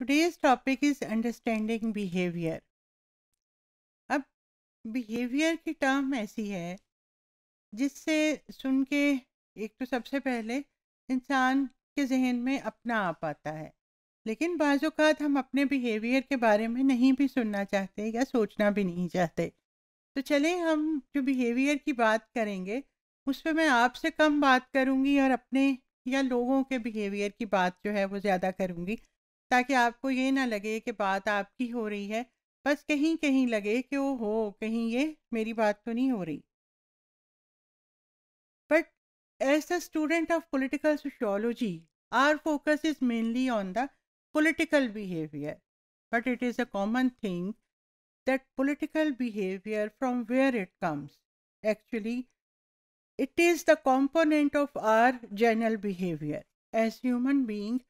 Today's topic is understanding behaviour अब behaviour की term ऐसी है जिससे सुन के एक तो सबसे पहले इंसान के जहन में अपना आप आता है लेकिन बाज़ात हम अपने बिहेवियर के बारे में नहीं भी सुनना चाहते या सोचना भी नहीं चाहते तो चले हम जो बिहेवियर की बात करेंगे उस पर मैं आपसे कम बात करूँगी और अपने या लोगों के बिहेवियर की बात जो है वो ज़्यादा करूँगी ताकि आपको ये ना लगे कि बात आपकी हो रही है बस कहीं कहीं लगे कि वो हो कहीं ये मेरी बात तो नहीं हो रही but as a student of political sociology our focus is mainly on the political behaviour but it is a common thing that political behaviour from where it comes actually it is the component of our general behaviour as human being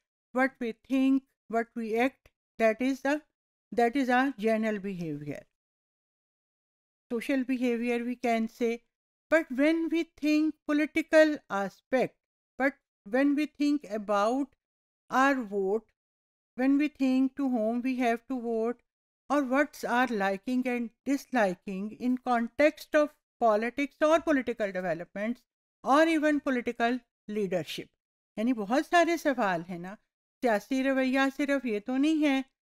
what we think but act—that that is the that is our general behavior social behavior we can say but when we think political aspect but when we think about our vote when we think to whom we have to vote or what's our liking and disliking in context of politics or political developments or even political leadership यानी बहुत सारे सवाल हैं ना सियासी रवैया सिर्फ ये तो नहीं है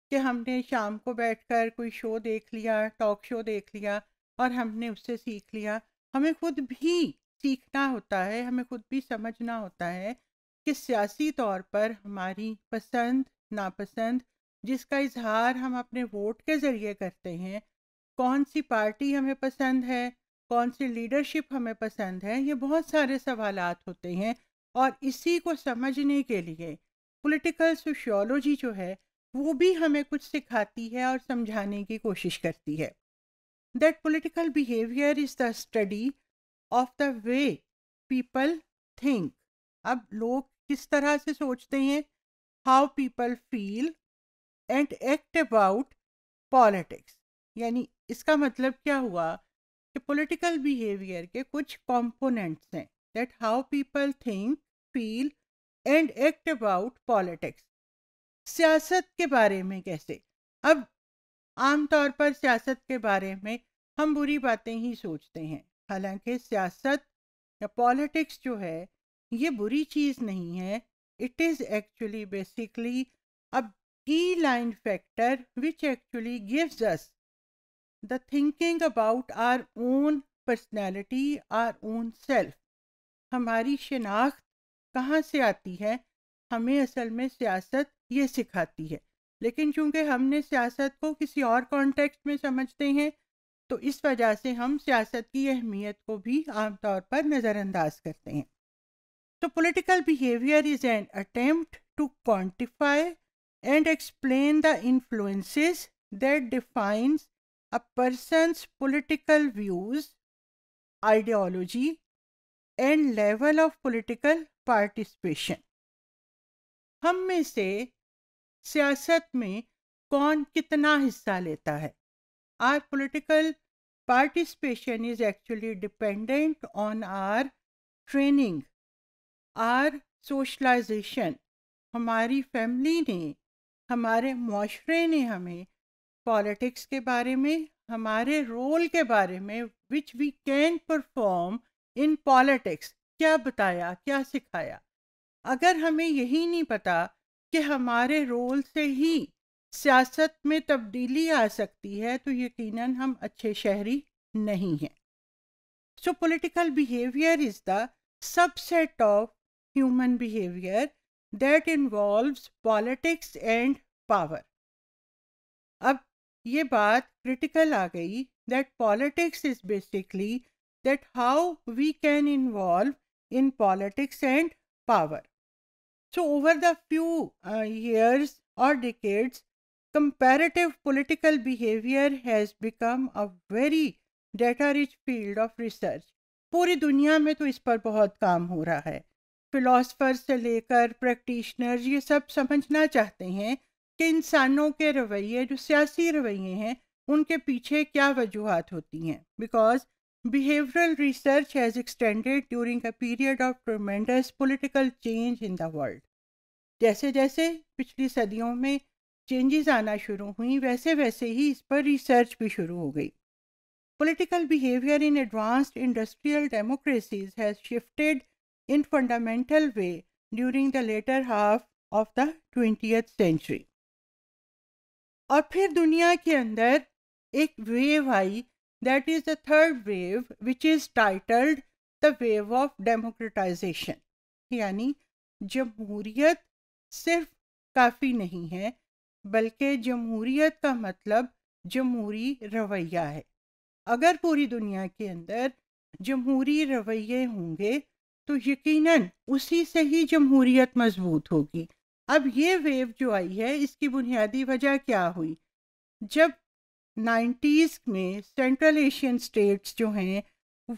कि हमने शाम को बैठकर कोई शो देख लिया टॉक शो देख लिया और हमने उससे सीख लिया हमें खुद भी सीखना होता है हमें खुद भी समझना होता है कि सियासी तौर पर हमारी पसंद नापसंद जिसका इजहार हम अपने वोट के ज़रिए करते हैं कौन सी पार्टी हमें पसंद है कौन सी लीडरशिप हमें पसंद है ये बहुत सारे सवालात होते हैं और इसी को समझने के लिए पॉलिटिकल सोशियोलॉजी जो है वो भी हमें कुछ सिखाती है और समझाने की कोशिश करती है that political behaviour is the study of the way people think अब लोग किस तरह से सोचते हैं how people feel and act about politics यानी इसका मतलब क्या हुआ कि पॉलिटिकल बिहेवियर के कुछ कंपोनेंट्स हैं that how people think feel and act about politics सियासत के बारे में कैसे अब आमतौर पर सियासत के बारे में हम बुरी बातें ही सोचते हैं हालांकि सियासत या पॉलिटिक्स जो है ये बुरी चीज़ नहीं है it is actually basically a key line factor which actually gives us the thinking about our own personality our own self हमारी शिनाख्त कहाँ से आती है हमें असल में सियासत ये सिखाती है लेकिन चूंकि हमने सियासत को किसी और कॉन्टेक्स्ट में समझते हैं तो इस वजह से हम सियासत की अहमियत को भी आमतौर पर नज़रअंदाज करते हैं तो political behaviour is an attempt to quantify and explain the influences that defines a person's political views ideology and level of political participation हम में से सियासत में कौन कितना हिस्सा लेता है our political participation is actually dependent on our training our socialisation हमारी फैमिली ने हमारे माशरे ने हमें पॉलिटिक्स के बारे में हमारे रोल के बारे में which we can perform in politics क्या बताया क्या सिखाया अगर हमें यही नहीं पता कि हमारे रोल से ही सियासत में तब्दीली आ सकती है तो यकीनन हम अच्छे शहरी नहीं हैं so political behaviour is the subset of human behaviour that involves politics and power अब ये बात क्रिटिकल आ गई that politics is basically that how we can involve in politics and power. So, over the few uh, years or decades, comparative political behavior has become a very data rich field of research. puri duniya mein to is par bahut kaam ho raha hai philosophers se lekar practitioners ye sab samajhna chahte hain ki insano ke ravaiye jo siyasi ravaiye hain unke piche kya wajuhat hoti hain because Behavioral research has extended during a period of tremendous political change in the world. जैसे जैसे पिछली सदियों में changes आना शुरू हुई वैसे वैसे ही इस पर रिसर्च भी शुरू हो गई political behaviour in advanced industrial democracies has shifted in fundamental way during the latter half of the twenty century और फिर दुनिया के अंदर एक वेव आई That is the third wave, which is titled the wave of democratization. यानी जमहूरियत सिर्फ काफ़ी नहीं है बल्कि जमहूरियत का मतलब जमहूरी रवैया है अगर पूरी दुनिया के अंदर जमहूरी रवैये होंगे तो यकीनन उसी से ही जमहूरियत मजबूत होगी अब ये वेव जो आई है इसकी बुनियादी वजह क्या हुई जब नाइन्टीज़ में सेंट्रल एशियन स्टेट्स जो हैं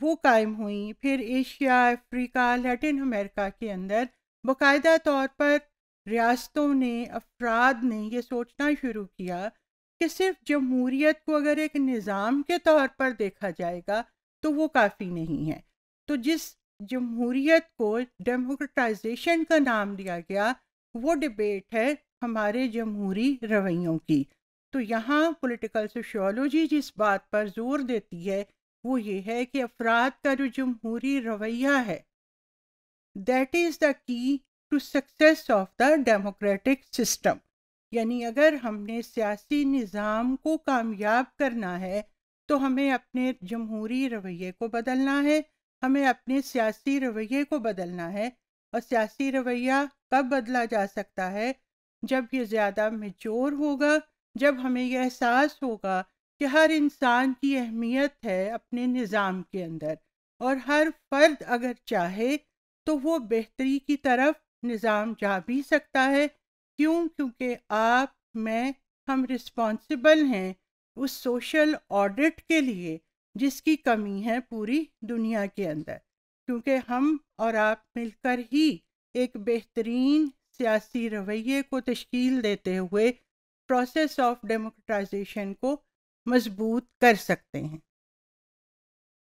वो कायम हुई फिर एशिया अफ्रीका लैटिन अमेरिका के अंदर बाकायदा तौर पर रियासतों ने अफराद ने ये सोचना शुरू किया कि सिर्फ जमहूरीत को अगर एक निज़ाम के तौर पर देखा जाएगा तो वो काफ़ी नहीं है तो जिस जमहूरीत को डेमोक्रेटाइजेशन का नाम दिया गया वो डिबेट है हमारे जमहूरी रवैयों की तो यहाँ पॉलिटिकल सोशियोलॉजी जिस बात पर जोर देती है वो ये है कि अफराद का जो जमहूरी रवैया है that is the key to success of the democratic system यानी अगर हमने सियासी निज़ाम को कामयाब करना है तो हमें अपने जमहूरी रवैये को बदलना है हमें अपने सियासी रवैये को बदलना है और सियासी रवैया कब बदला जा सकता है जब ये ज़्यादा मेचोर होगा जब हमें यह एहसास होगा कि हर इंसान की अहमियत है अपने निज़ाम के अंदर और हर फर्द अगर चाहे तो वो बेहतरी की तरफ निज़ाम जा भी सकता है क्यों क्योंकि आप मैं हम रिस्पॉन्सिबल हैं उस सोशल ऑडिट के लिए जिसकी कमी है पूरी दुनिया के अंदर क्योंकि हम और आप मिलकर ही एक बेहतरीन सियासी रवैये को तश्कील देते हुए प्रोसेस ऑफ डेमोक्रेटाइजेशन को मजबूत कर सकते हैं